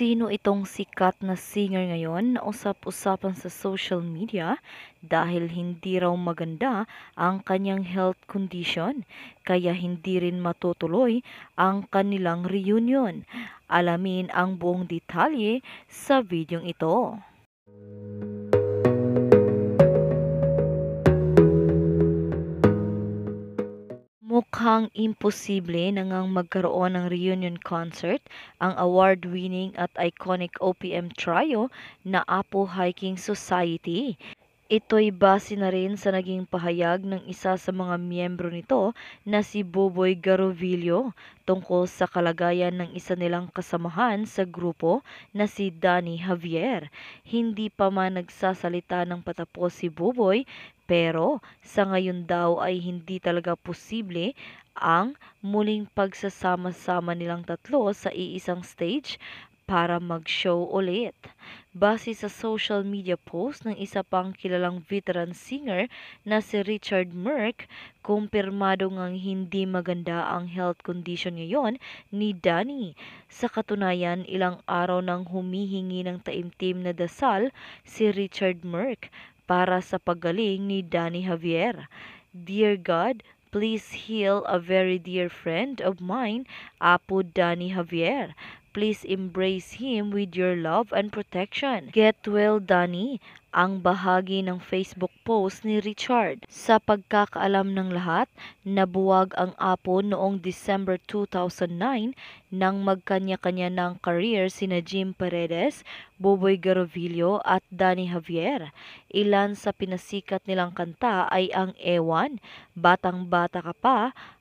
sino itong sikat na singer ngayon na usap-usapan sa social media dahil hindi raw maganda ang kanyang health condition kaya hindi rin matutuloy ang kanilang reunion. Alamin ang buong detalye sa videong ito. mukhang imposible na ngang magkaroon ng reunion concert ang award-winning at iconic OPM trio na Apo Hiking Society Ito'y base na rin sa naging pahayag ng isa sa mga miyembro nito na si Boboy Garovillo tungkol sa kalagayan ng isa nilang kasamahan sa grupo na si Danny Javier. Hindi pa man nagsasalita ng patapos si Boboy pero sa ngayon daw ay hindi talaga posible ang muling pagsasama-sama nilang tatlo sa iisang stage para mag-show ulit base sa social media post ng isa pang kilalang veteran singer na si Richard Merck, kumpirmado ngang hindi maganda ang health condition ngayon ni Danny. Sa katunayan, ilang araw nang humihingi ng taimtim na dasal si Richard Merck para sa paggaling ni Danny Javier. Dear God, Please heal a very dear friend of mine, Apo Danny Javier. Please embrace him with your love and protection. Get well, Danny ang bahagi ng Facebook post ni Richard. Sa pagkakaalam ng lahat, nabuwag ang apo noong December 2009 nang magkanya-kanya ng career sina Jim Paredes, Boboy Garovillo at Danny Javier. Ilan sa pinasikat nilang kanta ay ang Ewan, Batang Bata Ka Pa,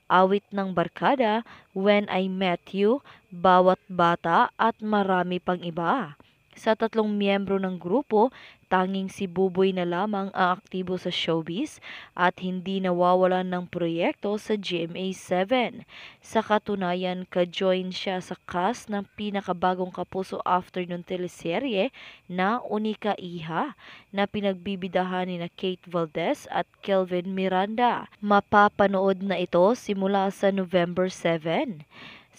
Awit ng Barkada, When I Met You, Bawat Bata at marami pang iba. Sa tatlong miyembro ng grupo, tanging si Buboy na lamang ang aktibo sa showbiz at hindi nawawalan ng proyekto sa GMA7. Sa katunayan, ka-join siya sa cast ng pinakabagong Kapuso Afternoon teleserye na Unika Iha na pinagbibidahan ni na Kate Valdez at Kelvin Miranda. Mapapanood na ito simula sa November 7.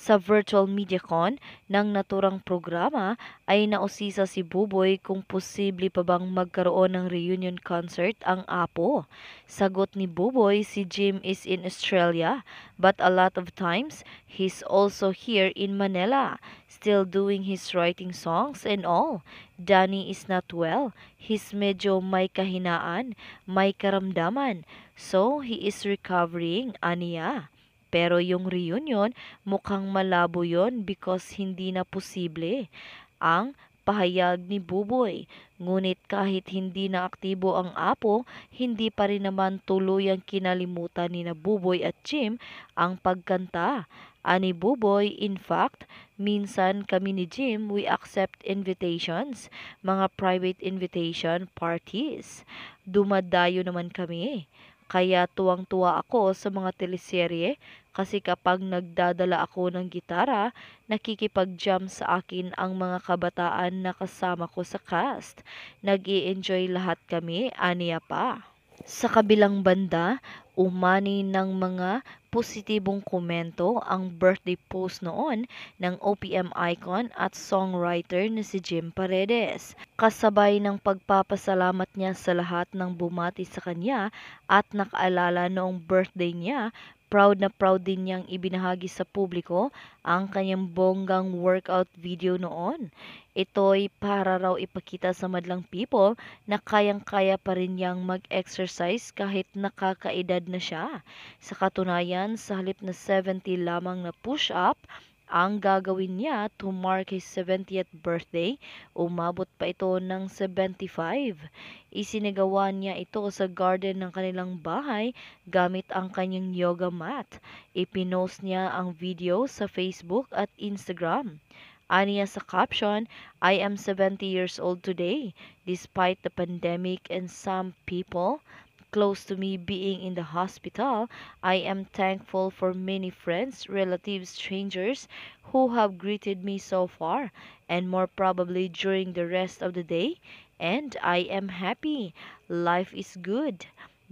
Sa virtual MediaCon ng naturang programa ay nausisa si Buboy kung posible pa bang magkaroon ng reunion concert ang Apo. Sagot ni Buboy, si Jim is in Australia but a lot of times he's also here in Manila still doing his writing songs and all. Danny is not well. He's medyo may kahinaan, may karamdaman. So he is recovering, aniya. Pero yung reunion, mukhang malabo yon because hindi na posible. Ang pahayag ni Buboy. Ngunit kahit hindi na aktibo ang apo, hindi pa rin naman tuloy ang kinalimutan ni na Buboy at Jim ang pagkanta. Ani Buboy, in fact, minsan kami ni Jim, we accept invitations, mga private invitation parties. Dumadayo naman kami. Kaya tuwang-tuwa ako sa mga teleserye kasi kapag nagdadala ako ng gitara, nakikipag-jam sa akin ang mga kabataan na kasama ko sa cast. nag enjoy lahat kami, aniya pa. Sa kabilang banda, umani ng mga positibong komento ang birthday post noon ng OPM icon at songwriter na si Jim Paredes. Kasabay ng pagpapasalamat niya sa lahat ng bumati sa kanya at nakaalala noong birthday niya Proud na proud din niyang ibinahagi sa publiko ang kanyang bonggang workout video noon. Ito'y para raw ipakita sa madlang people na kayang-kaya pa rin niyang mag-exercise kahit nakakaedad na siya. Sa katunayan, sa halip na 70 lamang na push-up, ang gagawin niya to mark his 70th birthday, umabot pa ito ng 75. Isinagawa niya ito sa garden ng kanilang bahay gamit ang kanyang yoga mat. Ipinost niya ang video sa Facebook at Instagram. Aniya sa caption, I am 70 years old today. Despite the pandemic and some people, close to me being in the hospital, I am thankful for many friends, relatives, strangers who have greeted me so far, and more probably during the rest of the day. And I am happy. Life is good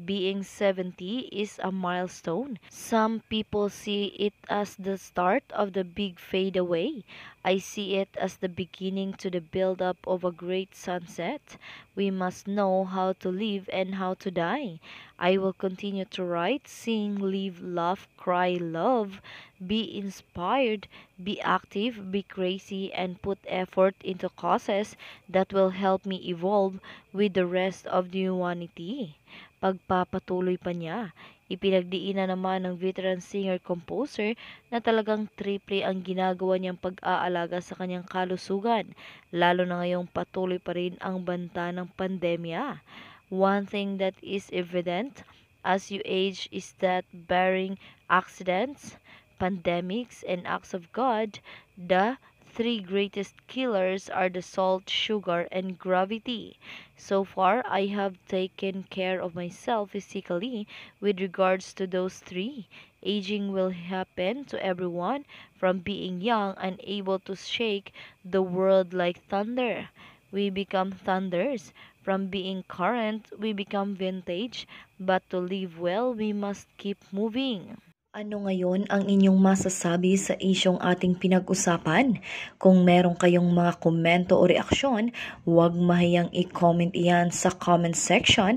being 70 is a milestone. Some people see it as the start of the big fade away. I see it as the beginning to the build-up of a great sunset. We must know how to live and how to die. I will continue to write, sing, live, laugh, cry, love, be inspired, be active, be crazy, and put effort into causes that will help me evolve with the rest of the humanity. Pagpapatuloy pa niya, ipinagdiin naman ng veteran singer-composer na talagang triple ang ginagawa niyang pag-aalaga sa kanyang kalusugan, lalo na ngayong patuloy pa rin ang banta ng pandemya. One thing that is evident as you age is that bearing accidents, pandemics, and acts of God, the three greatest killers are the salt, sugar, and gravity. So far, I have taken care of myself physically with regards to those three. Aging will happen to everyone from being young and able to shake the world like thunder. We become thunders. From being current, we become vintage. But to live well, we must keep moving. Ano ngayon ang inyong masasabi sa isyong ating pinag-usapan? Kung meron kayong mga komento o reaksyon, huwag mahiyang i-comment iyan sa comment section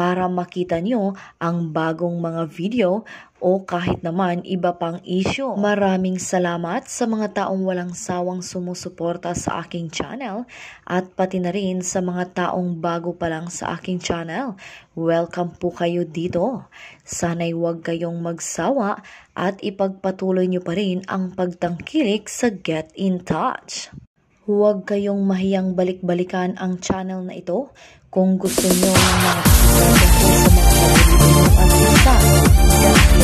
para makita nyo ang bagong mga video o kahit naman iba pang isyo. Maraming salamat sa mga taong walang sawang sumusuporta sa aking channel at pati na rin sa mga taong bago pa lang sa aking channel. Welcome po kayo dito. Sana'y huwag kayong magsawa at ipagpatuloy nyo pa rin ang pagtangkilik sa Get in Touch. Huwag kayong mahiyang balik-balikan ang channel na ito ゴングスニョーマンマンマンマンマンマンマンマンマンマンマンマンマンマ